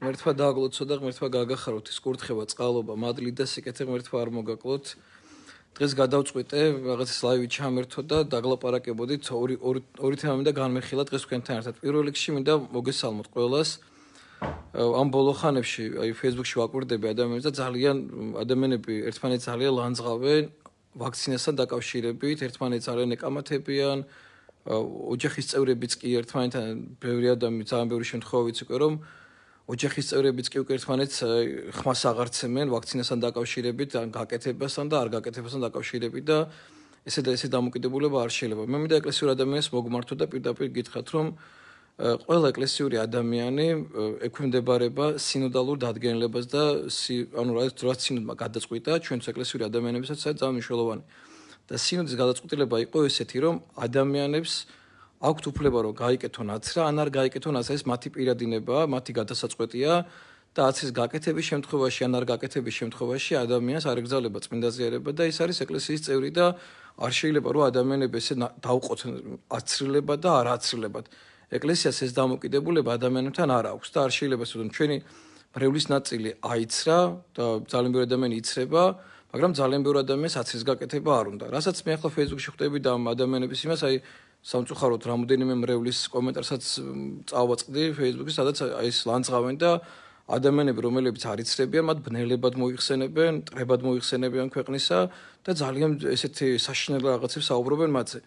მერთვა დააგლოთ ცოტა მერთვა გაგახაროთ ის კურთხება წყალობა მადლი და სიკეთე მერთვა არ მოგაკლოთ დღეს გადავწყვეტე რაღაცის ლაივი ჩამერთო და დაგლაპარაკებოდით ორი ორი თემამდე და განმეხილა დღეს თქვენთან ერთად პირველ რიგში მინდა მოგესალმოთ ყველას ამ ბოლო ხანებში აი ფეისბუქში ვაკვირდები ადამიანებს და ძალიან ადამიანები ერთმანეთს ძალიან ლანძღავენ ვაქცინასთან დაკავშირებით ერთმანეთს ძალიან ეკამათებიან ოჯახის წევრებიც კი ერთმანეთთან ბევრი ადამიანი ძალიან ბევრი შემთხვევაა ვიცი რომ ოჯახის წევრებიც კი უკვე ერთმანეთს ხმას აღარცემენ ვაქცინასთან დაკავშირებით, ან გაკეთებასთან და არ გაკეთებასთან დაკავშირებით და ესე და ესე დამოკიდებულება არ შეიძლება. მე მინდა ეკლესიურ ადამიანს მოგმართო და პირდაპირ გითხრათ, რომ ყველა ეკლესიური ადამიანი ექვემდებარება სინოდალურ დადგენილებას და ანუ რა თქმა უნდა სინოდმა გადაწყვიტა ჩვენს ეკლესიური ადამიანებსაც ძალიან მნიშვნელოვანი. და სინოდის გადაწყვეტილება იყო ესეთი, რომ ადამიანებს აქვთ უფლება რომ გაიკეთონ აცრა ან არ გაიკეთონ აცრა ეს მათი პირადინებაა მათი გადასაწყვეტია და აცის გაკეთების შემთხვევაში ან არ გაკეთების შემთხვევაში ადამიანს არ ეგზალება წმინდაზეერება და ეს არის ეკლესიის წევრი და არ შეიძლება რომ ადამიანები ესე დაუყოთნ აცრილება და არ აცრილებათ ეკლესიას ეს დამოკიდებულება ადამიანებთან არ აქვს და არ შეიძლება ესე რომ ჩვენი ბრევლის ნაწილი აიცრა და ძალიან ბევრი ადამიანი იცრება მაგრამ ძალიან ბევრი ადამიანს აცის გაკეთება არ უნდა რასაც მე ახლა Facebook-ში ხვდები და ამ ადამიანების იმას აი სამწუხაროდ რამოდენიმე მრევლის კომენტარსაც წავაწყდი Facebook-ის, სადაც ეს ლანძღავენ და ადამიანები, რომლებიც არიცხებიან, მათ ბნელებად მოიხსენებენ, ტრებად მოიხსენებიან ქვეყნისა და ძალიან ესეთი საშინელ რაღაცებს საუბრობენ მათზე.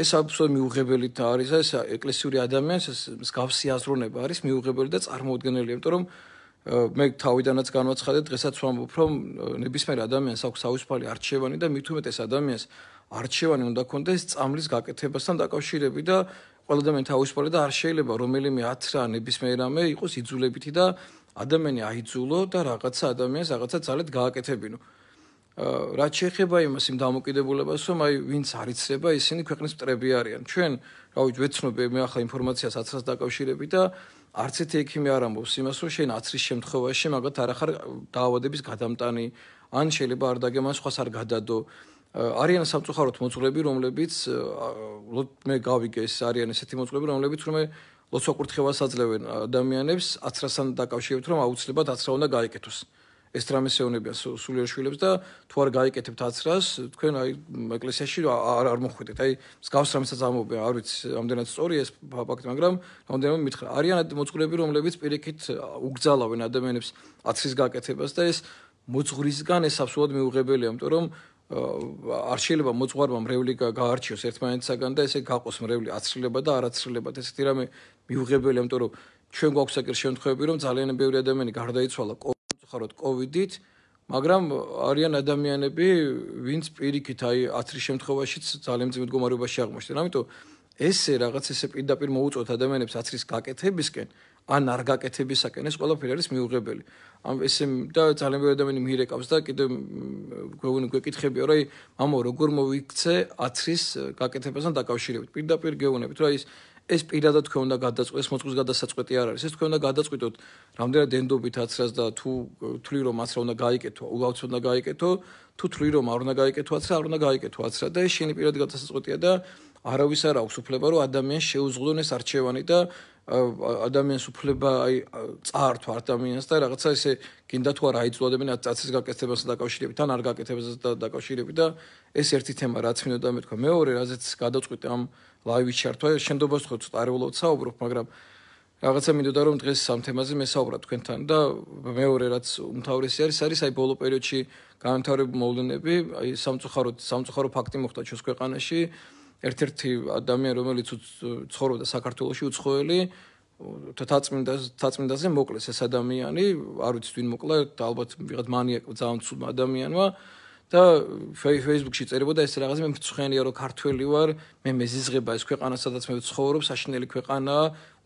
ეს აბსოლუტურად მიუღებელი და არის ეს ეკლესიური ადამიანის მსგავსი აზროვნება არის მიუღებელი და წარმოუდგენელი, იმიტომ რომ მე თავიდანაც განვაცხადე დღესაც ვამბობ, რომ ნებისმიერ ადამიანს აქვს თავისუფალი არჩევანი და მით უმეტეს ადამიანს არჩევანი უნდა კონდეს წამლის გაკეთებასთან დაკავშირებით და ყველა ადამიანი თავისუფალი და არ შეიძლება რომელიმე ათრა ნებისმიერ რამე იყოს იძულებითი და ადამიანი აიძულო და რაღაცა ადამიანს რაღაცა ძალეთ გააკეთებინო. აა რაც შეეხება იმას იმ დამოკიდებულებას, რომ აი ვინც არიცება, ისინი ქვეყნის მტრები არიან. ჩვენ, რა ვიცი, ვეცნობი მე ახლა ინფორმაციას ათრას დაკავშირებით და არც ერთი ექიმი არ ამბობს იმას, რომ შეიძლება ათრის შემთხვევაში მაგათ არახარ დაავადების გადამტანი, ან შეიძლება არ დაგემან სხვას არ გადადო. არიან სამწუხაროდ მოწვლები, რომლებიც მე გავიგე ეს არიან ესეთი მოწვლები, რომლებიც რომ ლოცვა კურთხევას აძლევენ ადამიანებს, აცრასთან დაკავშირებით, რომ აუცილებლად აცრა უნდა გაიკეთოს. ეს დრამესეონებია სულიერ შვილებს და თუ არ გაიკეთებთ აცრას, თქვენ აი ეკლესიაში არ არ მოხვიდეთ. აი მსგავს რამესაც ამობენ, არ ვიცი, ამდენად სწორია ეს ფაქტი, მაგრამ ამდენად მითხრა. არიან მოწვლები, რომლებიც პირიქით უგზალავენ ადამიანებს აცრის გაკეთებას და ეს მოწვრისგან ეს აბსოლუტურად მიუღებელია, იმიტომ რომ არ შეიძლება მოწყარვა მრევლი გაარჩიოს ერთმანეთისაგან და ესე გაყოს მრევლი აცრილება და არაცრილება და ესეთი რამე მიუღებელი ამიტომ რომ ჩვენ გვაქვს აკერ შემთხვევები რომ ძალიან ბევრი ადამიანი გარდაიცვალა ხაროთ კოვიდით მაგრამ არიან ადამიანები ვინც პირიქით აი ათრი შემთხვევაშიც ძალიან ძიმ მდგომარეობაში აღმოჩნდნენ ამიტომ ესე რაღაც ესე პირდაპირ მოუწოდ ადამიანებს ათრის გაკეთებისკენ ან არ გაკეთებისაკენ ეს ყველაფერი არის მიუღებელი. ამ ესე და ძალიან ბევრი ადამიანი მიირეკავს და კიდე გვეგონი გვეკითხებიო რა აი მამო როგორ მოიქცე ათრის გაკეთებასთან დაკავშირებით. პირდაპირ გეუბნებით რა ის ეს პირადად თქვენ უნდა გადაწყვეტეს მოწყვის გადასაწყვეტი არ არის. ეს თქვენ უნდა გადაწყვიტოთ რამდენად ენდობით ათრას და თუ თვლი რომ ათრა უნდა გაიკეთო, უგავს უნდა გაიკეთო, თუ თვლი რომ არ უნდა გაიკეთო ათრა, არ უნდა გაიკეთო ათრა და ეს შენი პირადი გადასაწყვეტია და არავის არ აქვს უფლება რომ ადამიანს შეუძღონ ეს არჩევანი და ადამიანს უფლება აი წაართვა ადამიანს და რაღაცა ესე გინდა თუ არა აიწოდებინა წაცის გაკეთებასა დაკავშირებით ან არ გაკეთებასა დაკავშირებით და ეს ერთი თემა რაც მინდოდა მეთქვა მეორე რაზეც გადაწყვიტე ამ ლაივის ჩართვა შენდობას ხო წარეულოთ საუბრობ მაგრამ რაღაცა მინდოდა რომ დღეს ამ თემაზე მესაუბრა თქვენთან და მეორე რაც უმთავრესი არის არის აი ბოლო პერიოდში განვითარებული მოვლენები აი სამწუხაროდ სამწუხარო ფაქტი მოხდა ჩვენს ქვეყანაში ერთ-ერთი ადამიანი რომელიც ცხოვრობდა საქართველოში უცხოელი თათაწმინდა თაწმინდაზე მოკლეს ეს ადამიანი არ ვიცი ვინ მოკლა ალბათ ვიღაც მანიაკი ძალიან ცუ ადამიანია და ფეისბუქში წერებოდა ეს რაღაცა მე მწხენია რომ ქართველი ვარ მე მეზიზღება ეს ქვეყანა სადაც მე ცხოვრობ საშინელი ქვეყანა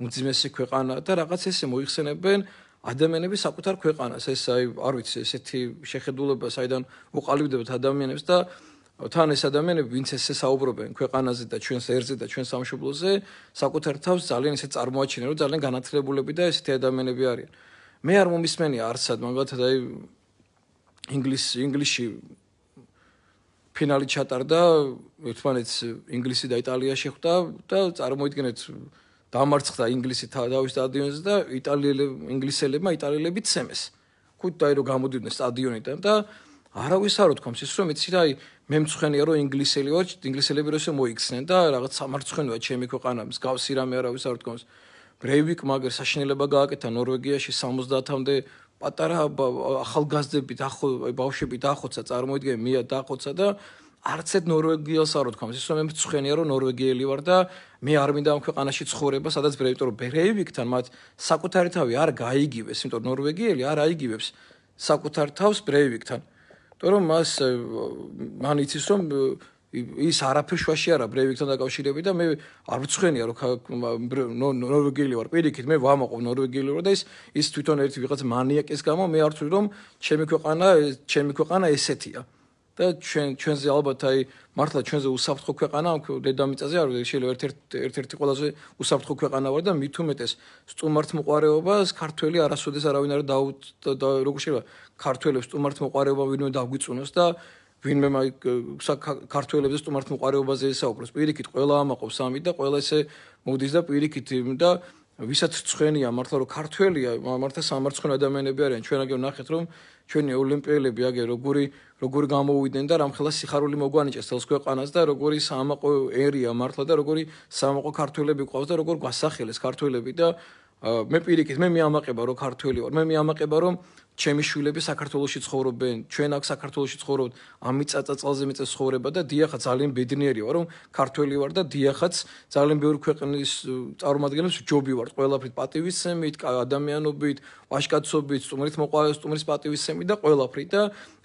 უძიმესი ქვეყანა და რაღაც ესე მოიხსენებენ ადამიანები საკუთარ ქვეყანას ეს აი არ ვიცი ესეთი შეხედულება საიდან უყალიბდებათ ადამიანებს და თან ეს ადამიანები ვინც ესე საუბრობენ ქვეყანაზე და ჩვენს ერზე და ჩვენს სამშობლოზე საკუთარ თავს ძალიან ესე წარმოაჩინენ რომ ძალიან განათლებულები და ესეთი ადამიანები არიან მე არ მომისმენია არცად მაგათად აი ინგლის ინგლისში ფინალი ჩატარდა ერთმანეთს ინგლისი და იტალია შეხვდა და წარმოიდგინეთ დამარცხდა ინგლისი თავის სტადიონზე და იტალიელები ინგლისელებმა იტალიელები წემეს ხუთი დაირო გამოდიდნენ სტადიონიდან და არავის არ უთქვამს ის რომ იცი რა აი მე მცხენია რომ ინგლისელიო ინგლისელები როცა მოიქცნენ და რაღაც სამარცხენოა ჩემი ქვეყანამის გავსი რამე არავის არ თქოს ბრეივიკ მაგერ საშინელება გააკეთა ნორვეგიაში 70-მდე პატარა ახალგაზრდები და ბავშვები და ახოცა წარმოიდგენ მია და ახოცა და არცეთ ნორვეგიელს არ უთქვამს ისო მე მცხენია რომ ნორვეგიელი ვარ და მე არ მინდა ამ ქვეყანაში ცხოვრება სადაც ბრეივიკტორ ბრეივიკთან მათ საკუთარი თავი არ გაიგივეს იმიტომ ნორვეგიელი არ აიგივებს საკუთარ თავს ბრეივიკთან მაგრამ მას მან იცის რომ ის არაფერ შვაში არა ბრევიქთან დაკავშირები და მე არ ვცხენია რომ ნორვეგიელი ვარ პირიქით მე ვამაყობ ნორვეგიელი ვარ და ის ის თვითონ ერთი ვიღაც მანიაკის გამო მე არ ვთვლი რომ ჩემი ქვეყანა ჩემი ქვეყანა ესეთია და ჩვენ ჩვენზე ალბათ აი მართლა ჩვენზე უსაფრთხო ქვეყანა აქვს დედამიწაზე არ ვიცი შეიძლება ერთ-ერთი ერთ-ერთი ყველაზე უსაფრთხო ქვეყანა ვარ და მით უმეტეს სტუმართ მოყარეობას ქართველი არასოდეს არავინ არ დაუ და როგორ შეიძლება ქართველებს სტუმართ მოყარეობა ვინმე დაგვიწუნოს და ვინმე აი ქართველებს სტუმართ მოყარეობაზე ისაუბროს პირიქით ყველა ამაყობს ამით და ყველა ესე მოდის და პირიქით და ვისაც ცხენია მართლა რომ ქართველია მართლა სამარცხვენ ადამიანები არიან ჩვენ აგერ ნახეთ რომ ჩვენი ოლიმპიელები აგე როგორი როგორი გამოვიდნენ და რამხელა სიხარული მოგვანიჭეს თელს ქვეყანას და როგორი სამაყო ერია მართლა და როგორი სამაყო ქართველები ყავს და როგორ გასახელეს ქართველები და მე პირიქით მე მიამაყება რომ ქართველი ვარ მე მიამაყება რომ ჩემი შვილები საქართველოსში ცხოვრობენ, ჩვენ აქ საქართველოსში ცხოვრობთ, ამიწაწაწალზე მეწე ცხოვრება და დიახაც ძალიან ბედნიერი ვარ, რომ ქართველი ვარ და დიახაც ძალიან ბევრი ქვეყნის წარმომადგენელს ჯობი ვარ, ყველაფრით პატივისცემით, ადამიანობით, ვაშკაცობით, სტუმრით მოყავს, სტუმრის პატივისცემით და ყველაფრით და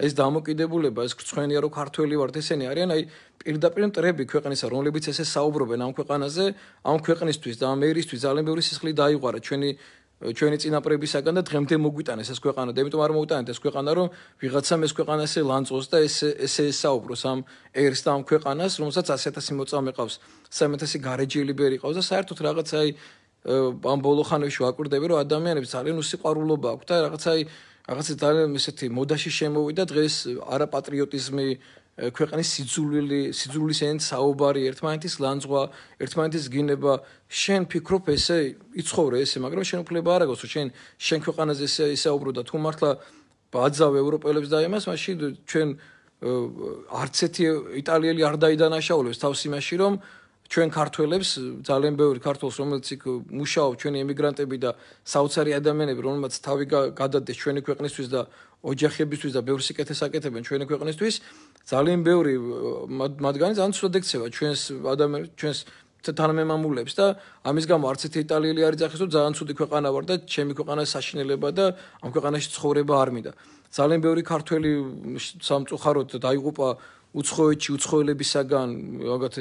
ეს დამოკიდებულება, ეს ქრწვენია, რომ ქართველი ვარ, ესენი არიან, აი პირდაპირ მტრები ქვეყნისა, რომლებიც ესე საუბრობენ ამ ქვეყანაზე, ამ ქვეყნისთვის და ამ ერისთვის ძალიან ბევრი სისხლი დაიღვარა ჩვენი ჩვენი წინაპრებისაგან და დღემდე მოგვიტანეს ეს ქვეყანა და იმიტომ არ მოუტანეთ ეს ქვეყანა რომ ვიღაცამ ეს ქვეყანაზე ლანძოს და ეს ესე საუბროს ამ ერს და ამ ქვეყანას რომელსაც 100000 მოწამე ყავს 3000 გარეჯილიბერი ყავს და საერთოდ რაღაც აი ამ ბოლო ხანებში ვაკვირდები რომ ადამიანებს ძალიან უსიყვარულობა აქვს და რაღაც აი რაღაც ძალიან ესეთი მოდაში შემოვიდა დღეს არაპატრიოტიზმი ქვეყნის სიძულვილი, სიძულვილის ენ საუბარი, ერთმანეთის ლანძღვა, ერთმანეთის გინება, შენ ფიქრობ ესე, იცხოვრე ესე, მაგრამ შენ უფლება არ აქვს, შენ შენ ქვეყანაზე ესე ისაუბრო და თუ მართლა ბაძავ ევროპელებს და იმას, მაშინ ჩვენ არცეთი იტალიელი არ დაიდანაშაულებს თავს იმაში, რომ ჩვენ ქართველებს ძალიან ბევრი ქართველს რომელიც იქ მუშაობ ჩვენი ემიგრანტები და საოცარი ადამიანები რომელიც თავი გადადეს ჩვენი ქვეყნისთვის და ოჯახებისთვის და ბევრი სიკეთეს აკეთებენ ჩვენი ქვეყნისთვის ძალიან ბევრი მათგანი ძალიან ცუდად ექცევა ჩვენს ადამიანებს ჩვენს თანამემამულეებს და ამის გამო არც ერთი იტალიელი არ იძახეს რომ ძალიან ცუდი ქვეყანა ვარ და ჩემი ქვეყანა საშინელება და ამ ქვეყანაში ცხოვრება არ მინდა ძალიან ბევრი ქართველი სამწუხაროდ დაიღუპა უცხოეთში უცხოელებისაგან მაგათ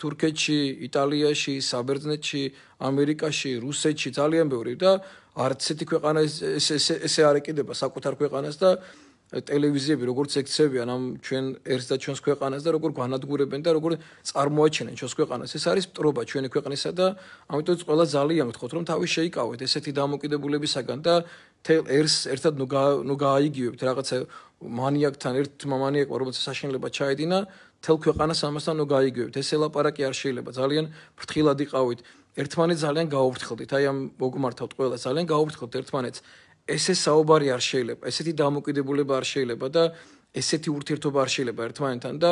თურქეთში იტალიაში საბერძნეთში ამერიკაში რუსეთში ძალიან ბევრი და არც ერთი ქვეყანა ესე ესე არ ეკიდება საკუთარ ქვეყანას და ტელევიზიები როგორც ექცევიან ამ ჩვენ ერთ და ჩვენს ქვეყანას და როგორ განადგურებენ და როგორ წარმოაჩენენ ჩვენს ქვეყანას ეს არის პრობა ჩვენი ქვეყნისა და ამიტომ ყველა ძალიან ვთქვით რომ თავი შეიკავეთ ესეთი დამოკიდებულებისაგან და ერთ ერთად ნუ გააიგივებთ რაღაცა მანიაკთან ერთ მომანიაკო რომელიც საშენლება ჩაედინა თელ ქვეყანას ამასთან ნუ გააიგივებთ ეს ელაპარაკი არ შეიძლება ძალიან ფრთხილად იყავით ერთმანეთს ძალიან გაუფრთხილდით აი ამ მოგმართავთ ყველა ძალიან გაუფრთხილდით ერთმანეთს ესე საუბარი არ შეიძლება, ესეთი დამოკიდებულება არ შეიძლება და ესეთი ურთიერთობა არ შეიძლება ერთმანეთთან და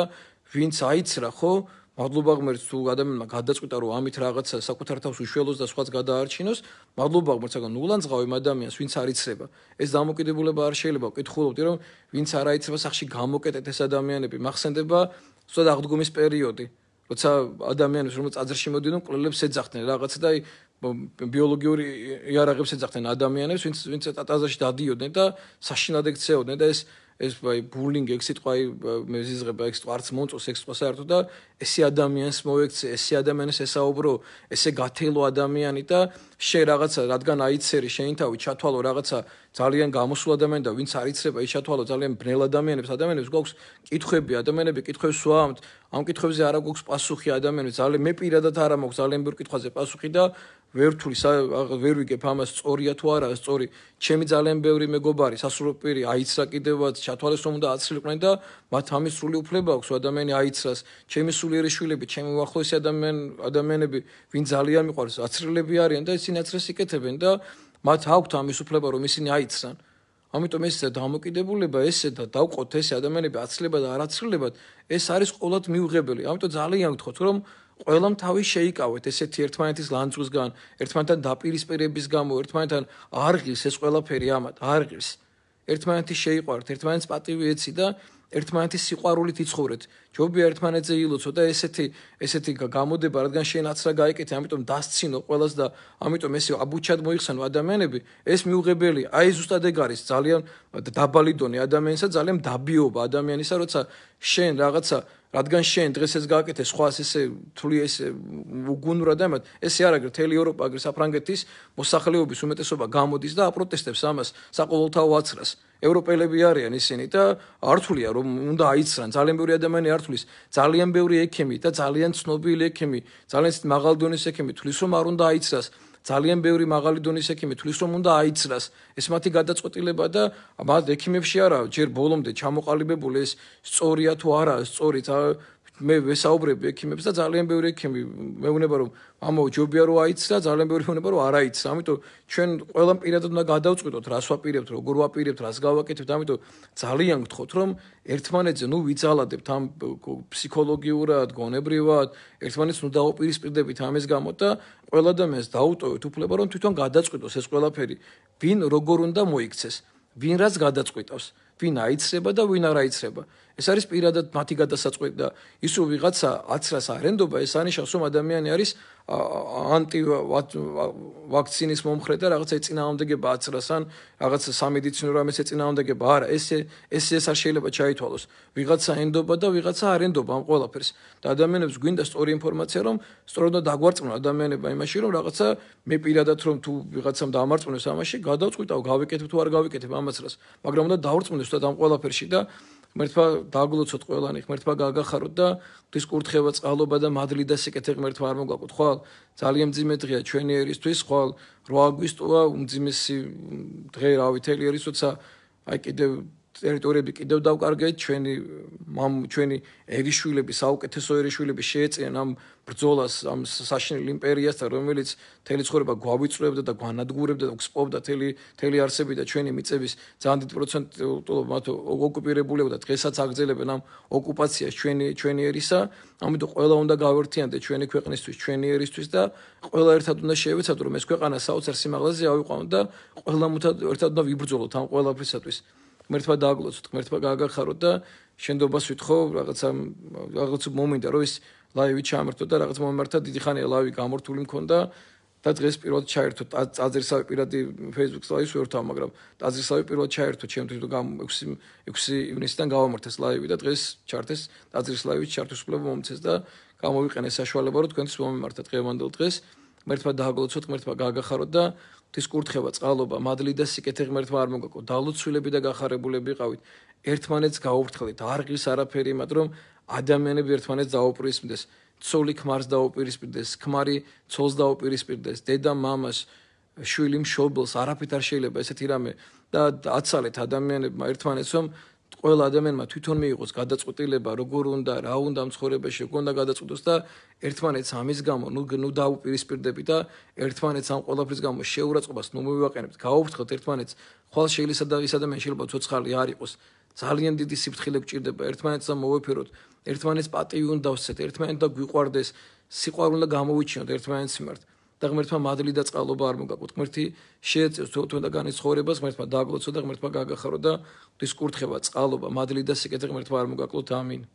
ვინც აიცრა ხო, მადლობა ღმერთს თუ ადამიანმა გადაწყვიტა რომ ამით რაღაც საკუთარ თავს უშველოს და სხვას გადაარჩინოს, მადლობა ღმერთს, აგან ულანძღავი ადამიანს, ვინც არიცრება. ეს დამოკიდებულება არ შეიძლება, ვკითხულობდი რომ ვინც არ აიცრება სახში გამოკეტეთ ეს ადამიანები, მახსენდება სწორად აღდგომის პერიოდი. როცა ადამიანებს რომ წაძრში მოდიდნენ, ყოლებს ეძახდნენ რაღაც და აი ბიოლოგიური იარაღებს ეძახდნენ ადამიანებს, ვინც ვინც ტატაზაში დადიოდნენ და საშინადეგ ცეოდნენ და ეს ეს ვაი ბულინგი ეგ სიტყვა აი მე ზიზღება ეგ სიტყვაც მომწოს ეგ სიტყვა საერთოდ და ესე ადამიანს მოექცე ესე ადამიანს ესაუბრო ესე გათელო ადამიანი და შე რაღაცა რადგან აიცერი შენ თავი ჩათვალო რაღაცა ძალიან გამოსულ ადამიან და ვინც არ იცრება იშათვალო ძალიან ბნელ ადამიანებს ადამიანებს გვაქვს კითხვები ადამიანები კითხვებს სვამთ ამ კითხვებზე არა გვაქვს პასუხი ადამიანებს ძალიან მე პირადად არა მაქვს ძალიან ბევრი კითხვაზე პასუხი და ვერ თვლი ვერ ვიგებ ამას სწორია თუ არა სწორი ჩემი ძალიან ბევრი მეგობარი სასურველი აიცრა კიდევაც ჩათვალეს რომ უნდა აცილებდნენ და მათ ამის სრული უფლება აქვს ადამიანი აიცრას ჩემი სულიერი შვილები ჩემი უახლოესი ადამიან ადამიანები ვინ ძალიან მიყვარს აცრილები არიან და ისინი აცრეს იკეთებენ და მათ აქვთ ამის უფლება რომ ისინი აიცრან ამიტომ ეს დამოკიდებულება ესე და დაუყოთ ესე ადამიანები აცლება და არაცლება ეს არის ყოველთ მიუღებელი ამიტომ ძალიან გთხოვთ რომ ყველამ თავი შეიკავეთ ესეთი ერთმანეთის ლანძღვისგან ერთმანეთთან დაპირისპირების გამო ერთმანეთთან არღის ეს ყველაფერი ამათ არღის ერთმანეთი შეიყვართ ერთმანეთს პატივი ეცი და ერთმანეთის სიყვარულით იცხოვრეთ. ჯობია ერთმანეთზე ილოცოთ და ესეთი ესეთი გამოდება, რადგან შენაც რა გაიკეთე, ამიტომ დასცინო ყველას და ამიტომ ესე აბუჩად მოიხსენო ადამიანები, ეს მიუღებელი, აი ზუსტად ეგ არის, ძალიან დაბალი დონე ადამიანისა, ძალიან დაბიობა ადამიანისა, როცა შენ რაღაცა რადგან შენ დღეს ეს გააკეთე სხვა ესე თული ესე უგუნურად ამათ ესე არ აგრე თელი ევროპა აგრე საფრანგეთის მოსახლეობის უმეტესობა გამოდის და აპროტესტებს ამას საყოველთაო აცრას ევროპელები არიან ისინი და არტულია რომ უნდა აიცრან ძალიან ბევრი ადამიანი არტულის ძალიან ბევრი ექიმი და ძალიან ცნობილი ექიმი ძალიან მაღალ დონის ექიმი თulis რომ არ უნდა აიცრას ძალიან ბევრი მაღალი დონის ექიმი თulis რომ უნდა აიცრას ეს მათი გადაწყვეტილება და მათ ექიმებში არა ჯერ ბოლომდე ჩამოყალიბებული ეს სწორია თუ არა სწორი მე ვესაუბრები ექიმებს და ძალიან ბევრი ექიმი მეუბნება რომ ამაო ჯობია რომ აიცს და ძალიან ბევრი მეუბნება რომ არ აიცს. ამიტომ ჩვენ ყველამ პირადად უნდა გადავწყვიტოთ რას ვაპირებთ, როგორ ვაპირებთ, რას გავაკეთებთ. ამიტომ ძალიან გთხოვთ რომ ერთმანეთზე ნუ ვიძალადებთ ამ ფსიქოლოგიურად, გონებრივად, ერთმანეთს ნუ დაუპირისპირდებით ამის გამო და ყველა ადამიანს დაუტოვეთ უფლება რომ თვითონ გადაწყვიტოს ეს ყველაფერი, ვინ როგორ უნდა მოიქცეს, ვინ რას გადაწყვიტავს, ვინ აიცრება და ვინ არ აიცრება. ეს არის პირადად მათი გადასაწყვეტი და ის რომ ვიღაცა აცრას არენდობა ეს ანიშნავს რომ ადამიანი არის ანტი ვაქცინის მომხრე და რაღაცა ეწინააღმდეგება აცრას ან რაღაც სამედიცინო რამეს ეწინააღმდეგება არა ეს ეს ეს არ შეიძლება ჩაითვალოს ვიღაცა ენდობა და ვიღაცა არენდობა ამ ყველაფერს და ადამიანებს გვინდა სწორი ინფორმაცია რომ სწორად დაგვარწმუნო ადამიანებმა იმაში რომ რაღაცა მე პირადად რომ თუ ვიღაცამ დაამარწმუნოს ამაში გადავწყვიტავ გავიკეთებ თუ არ გავიკეთებ ამ აცრას მაგრამ უნდა დავარწმუნდეს თუ ამ ყველაფერში და ღმერთმა დაგლოცოთ ყველანი, ღმერთმა გაგახაროთ და ღვთის კურთხევა, წყალობა და მადლი და სიკეთე ღმერთმა არ მოგაკუთხო. ძალიან ძიმე დღეა ჩვენი ერისთვის, ხვალ 8 აგვისტოა, უმძიმესი დღე რავი თელი ერის, თორსა აი კიდევ ტერიტორიები კიდევ დავკარგეთ, ჩვენი მამ ჩვენი ერიშვილები, საუკეთესო ერიშვილები შეეწიან ამ ბრძოლას, ამ საშინელ იმპერიას, რომელიც თელი ცხოვრება გვავიწრებდა და განადგურებდა და გვსპობდა თელი თელი არსები და ჩვენი მიწების ძალიან დიდ პროცენტულობ მათ ოკუპირებულებ და დღესაც აგძლებენ ამ ოკუპაციას ჩვენი ჩვენი ერისა. ამიტომ ყველა უნდა გავერთიანდეთ ჩვენი ქვეყნისთვის, ჩვენი ერისთვის და ყველა ერთად უნდა შევეცადოთ რომ ეს ქვეყანა საოცარ სიმაღლეზე ავიყვანოთ და ყველა ერთად უნდა ვიბრძოლოთ ამ ყველაფრისათვის. ღმერთმა დააგლოცოთ, ღმერთმა გააგახაროთ და შენდობას ვითხოვ რაღაცა რაღაც მომენტი, რომ ის ლაივი ჩამერთო და რაღაც მომერთა დიდი ხანია ლაივი გამორთული მქონდა და დღეს პირველად ჩაერთო აზერსავი პირადი Facebook-ს ლაივს ვერთავ, მაგრამ აზერსავი პირველად ჩაერთო ჩემთვის და 6 6 ივნისიდან გავამართეს ლაივი და დღეს ჩართეს აზერს ლაივი ჩართვის უფლება მომცეს და გამოვიყენე საშუალება რომ თქვენთვის მომემართა დღევანდელ დღეს ღმერთმა დააგლოცოთ, ღმერთმა გააგახაროთ და ღვთის კურთხება, წყალობა, მადლი და სიკეთე ღმერთმა არ მოგაკო. დალოცულები და გახარებულები ყავით. ერთმანეთს გაუფრთხილეთ. არ ღირს არაფერი, მაგრამ ადამიანები ერთმანეთს დაუპირისპირდეს. ცოლი ქმარს დაუპირისპირდეს, ქმარი ცოლს დაუპირისპირდეს, დედა მამას, შვილი მშობელს, არაფერი არ შეიძლება ესეთი რამე და აცალეთ ადამიანებმა ერთმანეთს, რომ ყველა ადამიანმა თვითონ მიიღოს გადაწყვეტილება, როგორ უნდა, რა უნდა მცხოვრებაში გონდა გადაწყვეტოს და ერთმანეთს ამის გამო ნუ ნუ დაუპირისპირდები და ერთმანეთს ამ ყველაფრის გამო შეურაცხყოფას ნუ მოვიყენებთ. გაუფრთხოთ ერთმანეთს. ხვალ შეიძლება და ის ადამიანი შეიძლება ცოცხალი არ იყოს. ძალიან დიდი სიფრთხილე გჭირდება ერთმანეთს და მოვეფეროთ. ერთმანეთს პატივი უნდა ვსცეთ, ერთმანეთს და გვიყვარდეს. სიყვარული და გამოვიჩინოთ ერთმანეთს მიმართ. და ღმერთმა მადლი და წყალობა არ მოგაკუთ. ღმერთი შეეწევს თქვენ და განისხოვებას, ღმერთმა დააგლოცო და ღმერთმა გაგახარო და ღვთის კურთხება, წყალობა, მადლი და სიკეთე ღმერთმა არ მოგაკლოთ. ამინ.